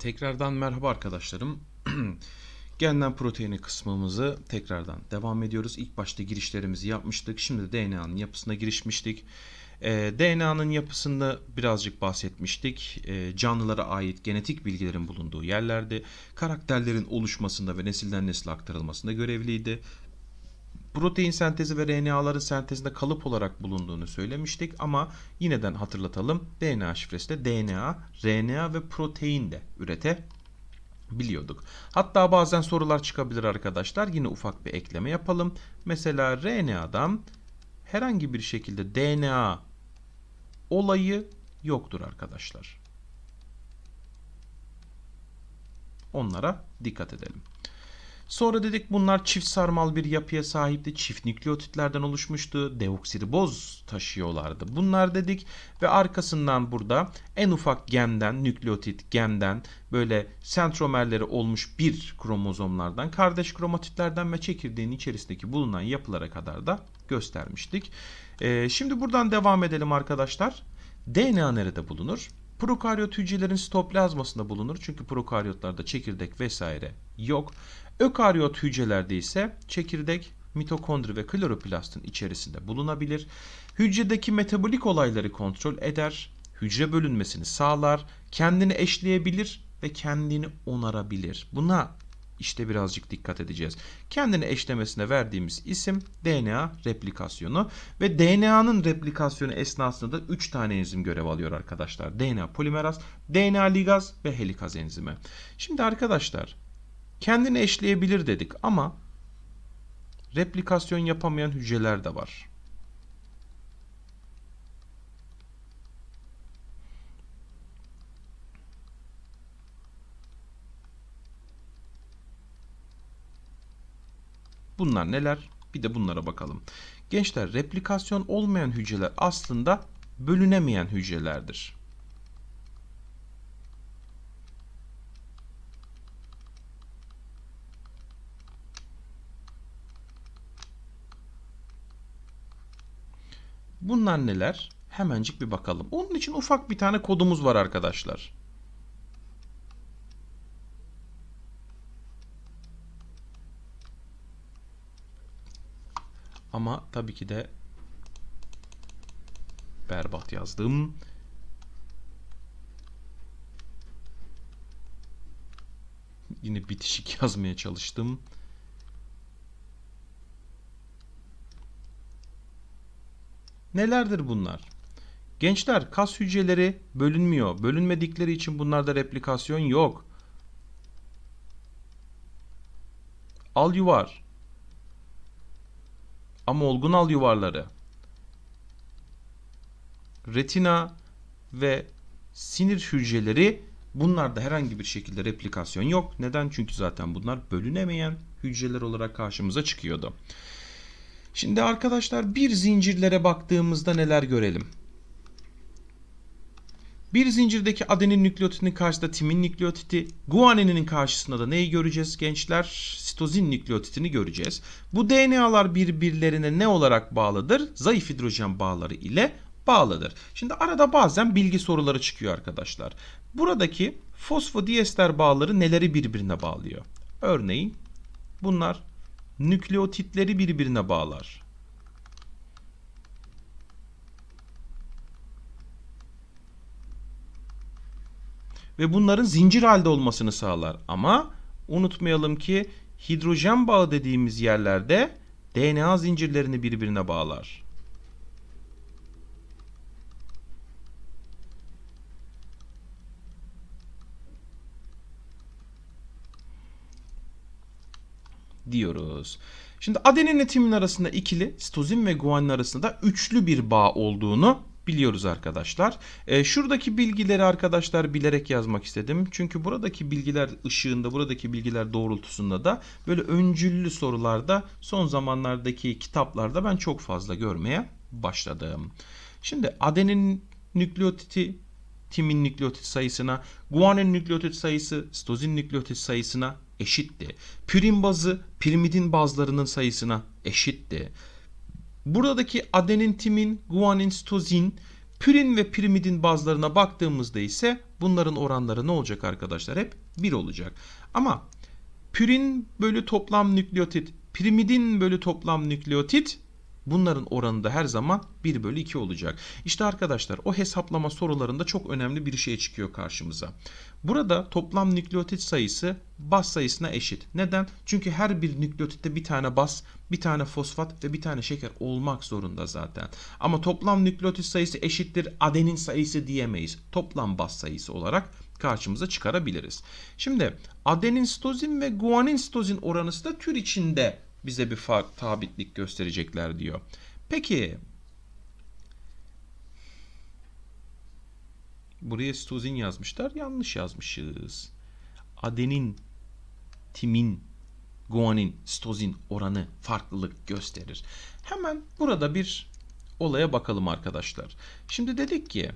Tekrardan merhaba arkadaşlarım. Genden proteini kısmımızı tekrardan devam ediyoruz. İlk başta girişlerimizi yapmıştık. Şimdi DNA'nın yapısına girişmiştik. E, ee, DNA'nın yapısında birazcık bahsetmiştik. E, canlılara ait genetik bilgilerin bulunduğu yerlerde karakterlerin oluşmasında ve nesilden nesile aktarılmasında görevliydi protein sentezi ve RNA'ların sentezinde kalıp olarak bulunduğunu söylemiştik ama yineden hatırlatalım. DNA şifresi de DNA, RNA ve protein de ürete biliyorduk. Hatta bazen sorular çıkabilir arkadaşlar. Yine ufak bir ekleme yapalım. Mesela RNA'dan herhangi bir şekilde DNA olayı yoktur arkadaşlar. Onlara dikkat edelim. Sonra dedik bunlar çift sarmal bir yapıya sahipti. Çift nükleotitlerden oluşmuştu. Deoksiriboz taşıyorlardı. Bunlar dedik ve arkasından burada en ufak genden, nükleotit genden böyle sentromerleri olmuş bir kromozomlardan, kardeş kromatitlerden ve çekirdeğin içerisindeki bulunan yapılara kadar da göstermiştik. Ee, şimdi buradan devam edelim arkadaşlar. DNA nerede bulunur? Prokaryot hücrelerin sitoplazmasında bulunur. Çünkü prokaryotlarda çekirdek vesaire yok. Ökaryot hücrelerde ise çekirdek, mitokondri ve kloroplastın içerisinde bulunabilir. Hücredeki metabolik olayları kontrol eder, hücre bölünmesini sağlar, kendini eşleyebilir ve kendini onarabilir. Buna işte birazcık dikkat edeceğiz. Kendini eşlemesine verdiğimiz isim DNA replikasyonu ve DNA'nın replikasyonu esnasında da 3 tane enzim görev alıyor arkadaşlar. DNA polimeraz, DNA ligaz ve helikaz enzimi. Şimdi arkadaşlar kendini eşleyebilir dedik ama replikasyon yapamayan hücreler de var. Bunlar neler? Bir de bunlara bakalım. Gençler replikasyon olmayan hücreler aslında bölünemeyen hücrelerdir. Bunlar neler? Hemencik bir bakalım. Onun için ufak bir tane kodumuz var arkadaşlar. Ama tabii ki de berbat yazdım. Yine bitişik yazmaya çalıştım. Nelerdir bunlar? Gençler kas hücreleri bölünmüyor. Bölünmedikleri için bunlarda replikasyon yok. Al yuvar. Ama olgun al yuvarları retina ve sinir hücreleri bunlarda herhangi bir şekilde replikasyon yok. Neden? Çünkü zaten bunlar bölünemeyen hücreler olarak karşımıza çıkıyordu. Şimdi arkadaşlar bir zincirlere baktığımızda neler görelim? Bir zincirdeki adenin nükleotidinin karşısında timin nükleotidi, guanininin karşısında da neyi göreceğiz gençler? Sitozin nükleotidini göreceğiz. Bu DNA'lar birbirlerine ne olarak bağlıdır? Zayıf hidrojen bağları ile bağlıdır. Şimdi arada bazen bilgi soruları çıkıyor arkadaşlar. Buradaki fosfodiester bağları neleri birbirine bağlıyor? Örneğin bunlar nükleotitleri birbirine bağlar. ve bunların zincir halde olmasını sağlar. Ama unutmayalım ki hidrojen bağı dediğimiz yerlerde DNA zincirlerini birbirine bağlar. diyoruz. Şimdi adeninle timin arasında ikili, sitozin ve guanin arasında da üçlü bir bağ olduğunu biliyoruz arkadaşlar. E, şuradaki bilgileri arkadaşlar bilerek yazmak istedim. Çünkü buradaki bilgiler ışığında, buradaki bilgiler doğrultusunda da böyle öncüllü sorularda son zamanlardaki kitaplarda ben çok fazla görmeye başladım. Şimdi adenin nükleotiti timin nükleotit sayısına, guanin nükleotit sayısı stozin nükleotit sayısına eşitti. Pürin bazı pirimidin bazlarının sayısına eşitti. Buradaki adenin, timin, guanin, sitozin, pürin ve pirimidin bazlarına baktığımızda ise bunların oranları ne olacak arkadaşlar? Hep 1 olacak. Ama pürin bölü toplam nükleotit, pirimidin bölü toplam nükleotit Bunların oranı da her zaman 1 bölü 2 olacak. İşte arkadaşlar o hesaplama sorularında çok önemli bir şey çıkıyor karşımıza. Burada toplam nükleotit sayısı bas sayısına eşit. Neden? Çünkü her bir nükleotitte bir tane bas, bir tane fosfat ve bir tane şeker olmak zorunda zaten. Ama toplam nükleotit sayısı eşittir adenin sayısı diyemeyiz. Toplam bas sayısı olarak karşımıza çıkarabiliriz. Şimdi adenin stozin ve guanin stozin oranısı da tür içinde bize bir fark tabitlik gösterecekler diyor. Peki buraya stuzin yazmışlar. Yanlış yazmışız. Adenin, timin, guanin, stozin oranı farklılık gösterir. Hemen burada bir olaya bakalım arkadaşlar. Şimdi dedik ki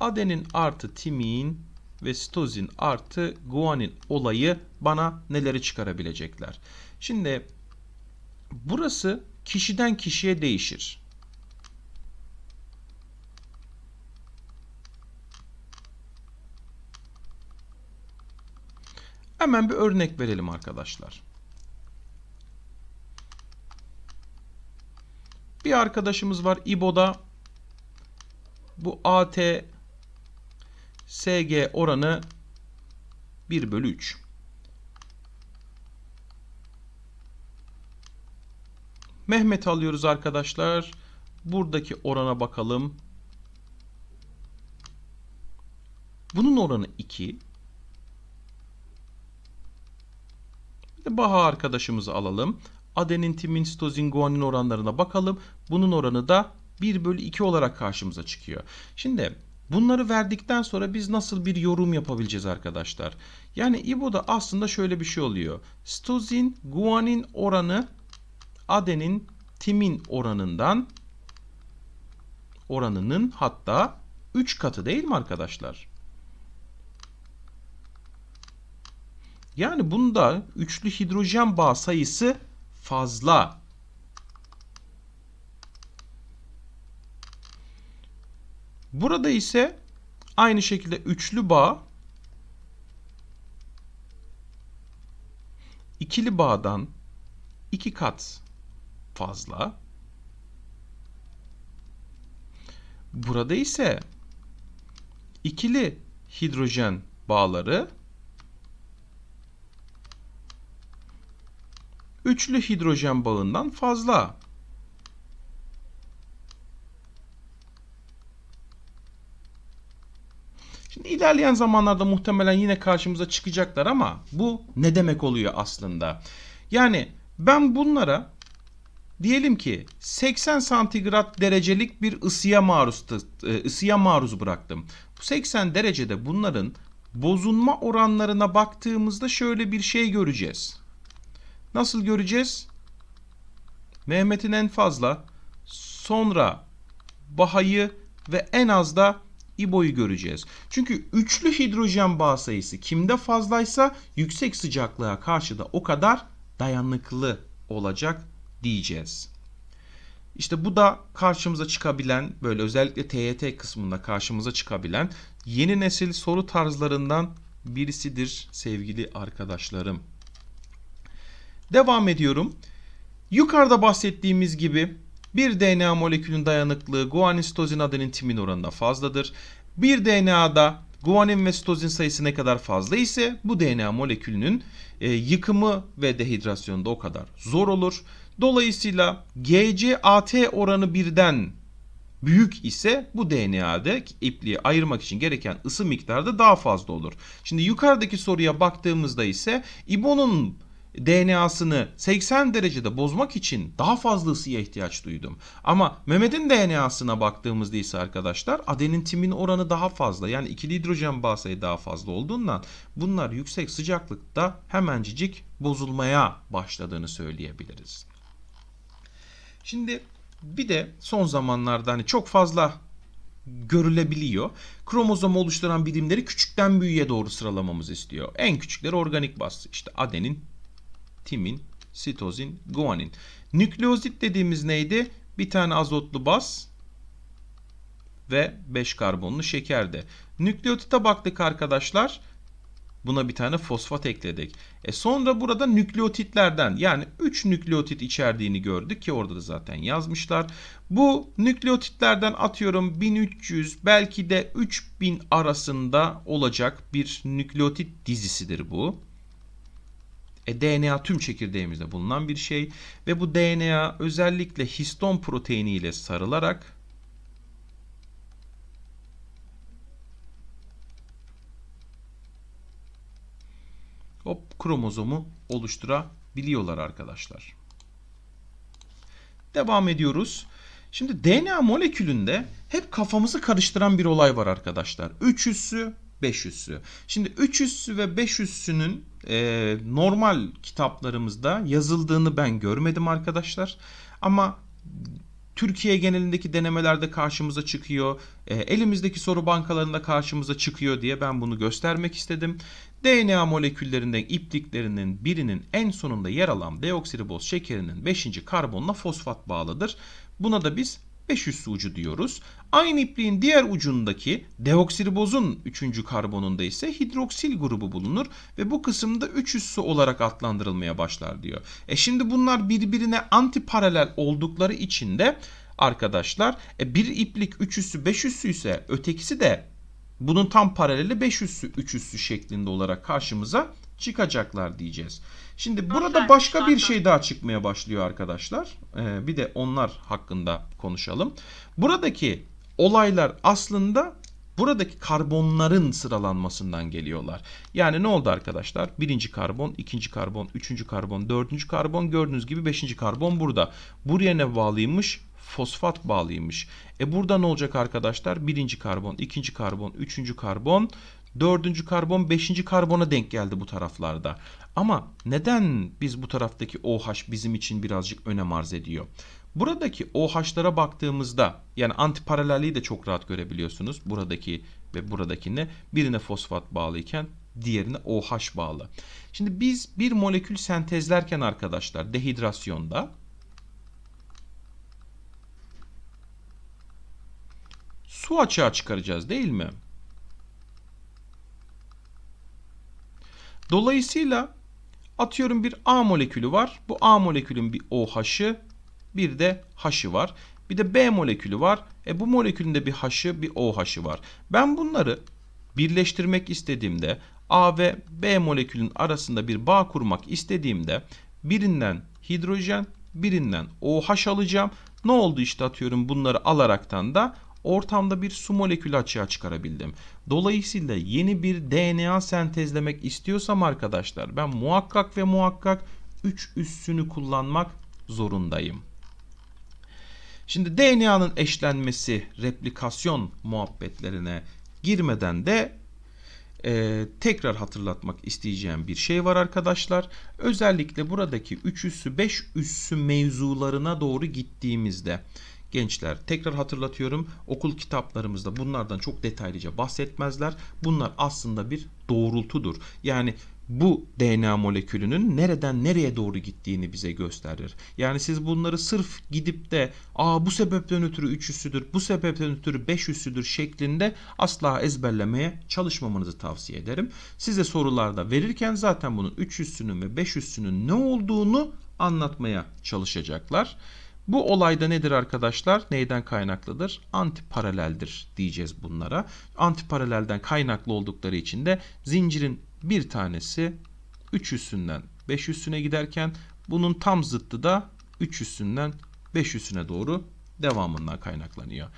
adenin artı timin ve stozin artı guanin olayı bana neleri çıkarabilecekler? Şimdi burası kişiden kişiye değişir. Hemen bir örnek verelim arkadaşlar. Bir arkadaşımız var İbo'da bu AT SG oranı 1 bölü 3. Mehmet alıyoruz arkadaşlar. Buradaki orana bakalım. Bunun oranı 2. Bir de Baha arkadaşımızı alalım. Adenin, timin, sitozin, guanin oranlarına bakalım. Bunun oranı da 1 bölü 2 olarak karşımıza çıkıyor. Şimdi bunları verdikten sonra biz nasıl bir yorum yapabileceğiz arkadaşlar? Yani İbo'da aslında şöyle bir şey oluyor. Sitozin, guanin oranı adenin timin oranından oranının hatta 3 katı değil mi arkadaşlar? Yani bunda üçlü hidrojen bağ sayısı fazla. Burada ise aynı şekilde üçlü bağ ikili bağdan iki kat fazla. Burada ise ikili hidrojen bağları üçlü hidrojen bağından fazla. Şimdi ilerleyen zamanlarda muhtemelen yine karşımıza çıkacaklar ama bu ne demek oluyor aslında? Yani ben bunlara diyelim ki 80 santigrat derecelik bir ısıya maruz e, ısıya maruz bıraktım. 80 derecede bunların bozunma oranlarına baktığımızda şöyle bir şey göreceğiz. Nasıl göreceğiz? Mehmet'in en fazla sonra Baha'yı ve en az da İbo'yu göreceğiz. Çünkü üçlü hidrojen bağ sayısı kimde fazlaysa yüksek sıcaklığa karşı da o kadar dayanıklı olacak diyeceğiz. İşte bu da karşımıza çıkabilen böyle özellikle TYT kısmında karşımıza çıkabilen yeni nesil soru tarzlarından birisidir sevgili arkadaşlarım. Devam ediyorum. Yukarıda bahsettiğimiz gibi bir DNA molekülünün dayanıklığı guanisitozin adenin timin oranına fazladır. Bir DNA'da Guanin ve sitozin sayısı ne kadar fazla ise bu DNA molekülünün e, yıkımı ve dehidrasyonu da o kadar zor olur. Dolayısıyla GC-AT oranı birden büyük ise bu DNA'de ipliği ayırmak için gereken ısı miktarı da daha fazla olur. Şimdi yukarıdaki soruya baktığımızda ise İbo'nun DNA'sını 80 derecede bozmak için daha fazla ısıya ihtiyaç duydum. Ama Mehmet'in DNA'sına baktığımızda ise arkadaşlar adenin timin oranı daha fazla. Yani ikili hidrojen bağ sayı daha fazla olduğundan bunlar yüksek sıcaklıkta hemencicik bozulmaya başladığını söyleyebiliriz. Şimdi bir de son zamanlarda hani çok fazla görülebiliyor. kromozom oluşturan birimleri küçükten büyüğe doğru sıralamamız istiyor. En küçükleri organik bas. işte adenin timin, sitozin, guanin. Nükleozit dediğimiz neydi? Bir tane azotlu baz ve 5 karbonlu şekerde. Nükleotite baktık arkadaşlar. Buna bir tane fosfat ekledik. E sonra burada nükleotitlerden yani 3 nükleotit içerdiğini gördük ki orada da zaten yazmışlar. Bu nükleotitlerden atıyorum 1300 belki de 3000 arasında olacak bir nükleotit dizisidir bu. E, DNA tüm çekirdeğimizde bulunan bir şey ve bu DNA özellikle histon proteini ile sarılarak hop kromozomu oluşturabiliyorlar arkadaşlar. Devam ediyoruz. Şimdi DNA molekülünde hep kafamızı karıştıran bir olay var arkadaşlar. 3 üssü, 5 üssü. Şimdi 3 üssü ve 5 üssünün e, normal kitaplarımızda yazıldığını ben görmedim arkadaşlar. Ama Türkiye genelindeki denemelerde karşımıza çıkıyor. E, elimizdeki soru bankalarında karşımıza çıkıyor diye ben bunu göstermek istedim. DNA moleküllerinden ipliklerinin birinin en sonunda yer alan deoksiriboz şekerinin 5. karbonla fosfat bağlıdır. Buna da biz 500 su ucu diyoruz. Aynı ipliğin diğer ucundaki deoksiribozun 3. karbonunda ise hidroksil grubu bulunur ve bu kısımda 300 su olarak adlandırılmaya başlar diyor. E şimdi bunlar birbirine antiparalel oldukları için de arkadaşlar e bir iplik 300'sü 500'sü ise ötekisi de bunun tam paraleli 500'sü 300'sü şeklinde olarak karşımıza çıkacaklar diyeceğiz. Şimdi burada başka bir şey daha çıkmaya başlıyor arkadaşlar. Ee, bir de onlar hakkında konuşalım. Buradaki olaylar aslında buradaki karbonların sıralanmasından geliyorlar. Yani ne oldu arkadaşlar? Birinci karbon, ikinci karbon, üçüncü karbon, dördüncü karbon gördüğünüz gibi beşinci karbon burada. Buraya ne bağlıymış? Fosfat bağlıymış. E burada ne olacak arkadaşlar? Birinci karbon, ikinci karbon, üçüncü karbon, Dördüncü karbon beşinci karbona denk geldi bu taraflarda. Ama neden biz bu taraftaki OH bizim için birazcık önem arz ediyor? Buradaki OH'lara baktığımızda yani antiparalelliği de çok rahat görebiliyorsunuz. Buradaki ve buradakine birine fosfat bağlıyken iken diğerine OH bağlı. Şimdi biz bir molekül sentezlerken arkadaşlar dehidrasyonda su açığa çıkaracağız değil mi? Dolayısıyla atıyorum bir A molekülü var. Bu A molekülün bir OH'ı bir de H'ı var. Bir de B molekülü var. E bu molekülün de bir H'ı bir OH'ı var. Ben bunları birleştirmek istediğimde A ve B molekülün arasında bir bağ kurmak istediğimde birinden hidrojen birinden OH alacağım. Ne oldu işte atıyorum bunları alaraktan da ortamda bir su molekülü açığa çıkarabildim. Dolayısıyla yeni bir DNA sentezlemek istiyorsam arkadaşlar ben muhakkak ve muhakkak 3 üssünü kullanmak zorundayım. Şimdi DNA'nın eşlenmesi replikasyon muhabbetlerine girmeden de e, tekrar hatırlatmak isteyeceğim bir şey var arkadaşlar. Özellikle buradaki 3 üssü 5 üssü mevzularına doğru gittiğimizde gençler. Tekrar hatırlatıyorum okul kitaplarımızda bunlardan çok detaylıca bahsetmezler. Bunlar aslında bir doğrultudur. Yani bu DNA molekülünün nereden nereye doğru gittiğini bize gösterir. Yani siz bunları sırf gidip de aa bu sebepten ötürü 3 bu sebepten ötürü 5 şeklinde asla ezberlemeye çalışmamanızı tavsiye ederim. Size sorularda verirken zaten bunun 3 ve 5 ne olduğunu anlatmaya çalışacaklar. Bu olayda nedir arkadaşlar? Neyden kaynaklıdır? Antiparaleldir diyeceğiz bunlara. Antiparalelden kaynaklı oldukları için de zincirin bir tanesi 3 üstünden 5 üstüne giderken bunun tam zıttı da 3 üstünden 5 üstüne doğru devamından kaynaklanıyor.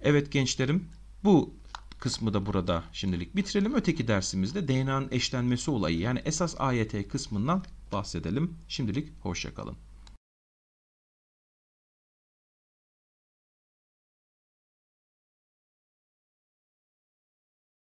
Evet gençlerim bu kısmı da burada şimdilik bitirelim. Öteki dersimizde DNA'nın eşlenmesi olayı yani esas AYT kısmından bahsedelim. Şimdilik hoşçakalın.